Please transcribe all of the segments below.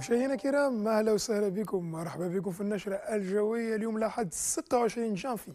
مشاهدينا الكرام اهلا وسهلا بكم مرحبا بكم في النشره الجويه اليوم الاحد 26 جانفي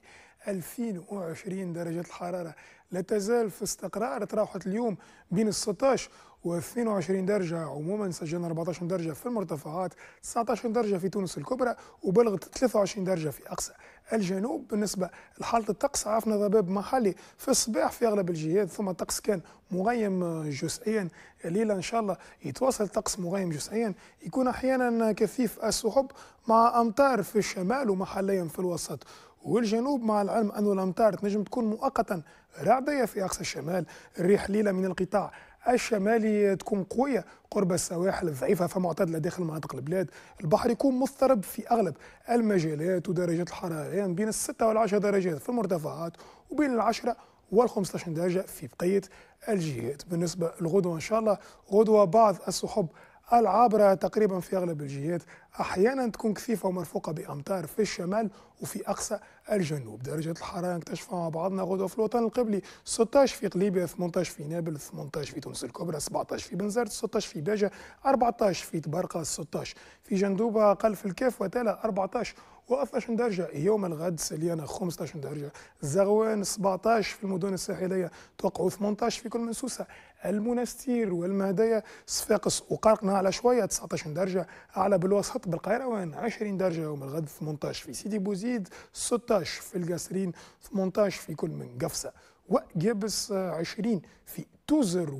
2020 درجة الحرارة لا تزال في استقرار تراوحت اليوم بين 16 و 22 درجة عموما سجلنا 14 درجة في المرتفعات 19 درجة في تونس الكبرى وبلغت 23 درجة في أقصى الجنوب بالنسبة لحالة الطقس عرفنا ضباب محلي في الصباح في أغلب الجهات ثم الطقس كان مغيم جزئيا الليلة إن شاء الله يتواصل الطقس مغيم جزئيا يكون أحيانا كثيف السحب مع أمطار في الشمال ومحليا في الوسط والجنوب مع العلم أن الأمطار تنجم تكون مؤقتا رعدية في أقصى الشمال الريح ليلة من القطاع الشمالي تكون قوية قرب السواحل الضعيفة فمعتدلة داخل مناطق البلاد البحر يكون مضطرب في أغلب المجالات ودرجات الحرارة يعني بين الستة والعشرة درجات في المرتفعات وبين العشرة وال15 درجة في بقية الجهات بالنسبة لغدوة إن شاء الله غدوة بعض السحب العابرة تقريبا في أغلب الجهات أحيانا تكون كثيفة ومرفوقة بأمطار في الشمال وفي أقصى الجنوب درجة الحرارة نكتشفها مع بعضنا غدوة في الوطن القبلي 16 في قليبية 18 في نابل 18 في تونس الكبرى 17 في بنزرت 16 في باجة 14 في تبرقة 16 في جندوبة أقل في الكاف وتالا 14 و14 درجة يوم الغد سليانة 15 درجة زغوان 17 في المدن الساحلية توقعوا 18 في كل من سوسة المنستير والمهدية صفاقس وقرقنا على شوية 19 درجة أعلى بالوسط بالقيروان 20 درجة يوم الغد 18 في سيدي بوزيد 16 في القاسرين 18 في كل من قفصة وجبس 20 في توزر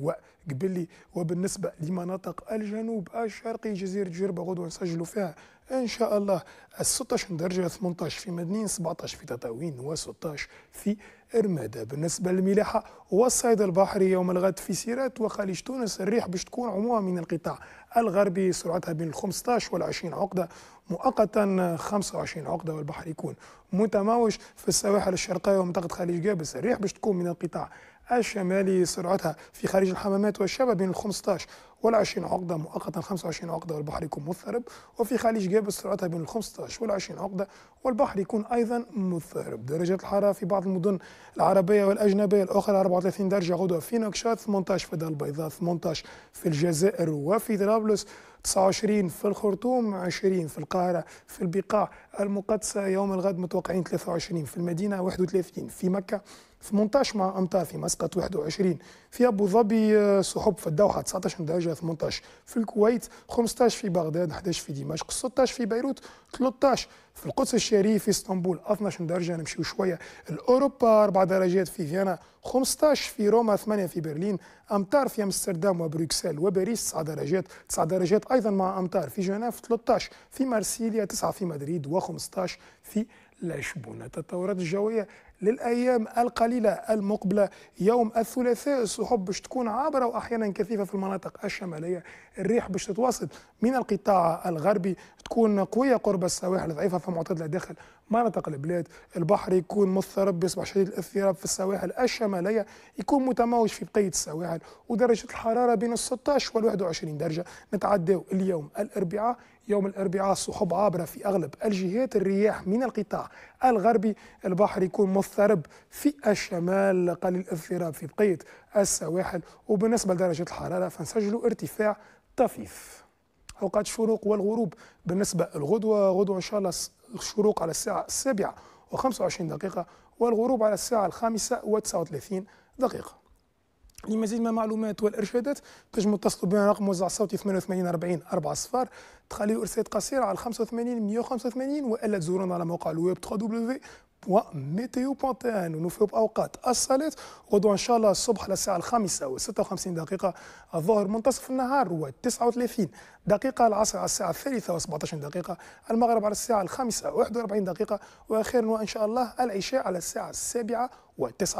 وقبلي وبالنسبة لمناطق الجنوب الشرقي جزيرة جربة غدوة نسجلوا فيها ان شاء الله ال 16 درجه 18 في مدنين 17 في تطاوين و16 في رماده بالنسبه للملاحه والصيد البحري يوم الغد في سيرات وخليج تونس الريح باش تكون عموما من القطاع الغربي سرعتها بين ال 15 وال 20 عقده مؤقتا 25 عقده والبحر يكون متموج في السواحل الشرقيه ومنطقه خليج جابس الريح باش تكون من القطاع الشمالي سرعتها في خارج الحمامات والشبه بين ال 15 وال 20 عقدة مؤقتا 25 عقدة والبحر يكون مضطرب وفي خليج جابل سرعتها بين ال 15 وال 20 عقدة والبحر يكون أيضا مضطرب درجات الحرارة في بعض المدن العربية والأجنبية الأخرى 34 درجة غدوة في نكشات 18 في دار البيضاء 18 في الجزائر وفي طرابلس 29 في الخرطوم 20 في القاهرة في البقاع المقدسة يوم الغد متوقعين 23 في المدينة 31 في مكة 18 مع امتار في مسقط 21 في أبو ظبي آه، سحب في الدوحة 19 درجة 18 في الكويت 15 في بغداد 11 في دمشق 16 في بيروت 13 في القدس الشريف في اسطنبول 12 درجة نمشيو شوية الأوروبا 4 درجات في فيينا 15 في روما 8 في برلين أمطار في أمستردام وبروكسل وباريس 9 درجات 9 درجات أيضا مع أمطار في جنيف 13 في مارسيليا 9 في مدريد و15 في العشبونة التطورات الجوية للأيام القليلة المقبلة يوم الثلاثاء السحب باش تكون عابرة وأحيانا كثيفة في المناطق الشمالية الريح باش تتواصل من القطاع الغربي تكون قوية قرب السواحل ضعيفة فمعتدلة داخل مناطق البلاد البحر يكون مضطرب يصبح شديد الاضطراب في السواحل الشمالية يكون متموج في بقية السواحل ودرجة الحرارة بين 16 وال 21 درجة نتعداو اليوم الأربعاء يوم الأربعاء سحب عابرة في أغلب الجهات الرياح من القطاع الغربي البحر يكون مضطرب في الشمال قليل الاضطراب في بقية السواحل وبالنسبة لدرجة الحرارة فنسجلوا ارتفاع طفيف أوقات الشروق والغروب بالنسبة للغدوة غدوة إن شاء الله الشروق على الساعة السابعة و25 دقيقة والغروب على الساعة الخامسة و39 دقيقة لمزيد من المعلومات والارشادات تجم تتصلوا بنا رقم موزع صوتي 88 40 4 صفار تخليوا رسائل قصيره على 85 185 والا تزورونا على موقع الويب www.meteo.tn ونوفيو باوقات الصلاه غدوه ان شاء الله الصبح على الساعه الخامسه و56 دقيقه الظهر منتصف النهار و39 دقيقه العصر على الساعه الثالثه و17 دقيقه المغرب على الساعه الخامسه و41 دقيقه واخيرا وان شاء الله العشاء على الساعه السابعه و9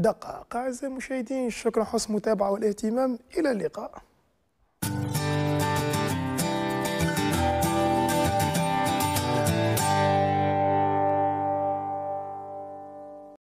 دقائق أعزائي المشاهدين شكرا حسن المتابعة والاهتمام إلى اللقاء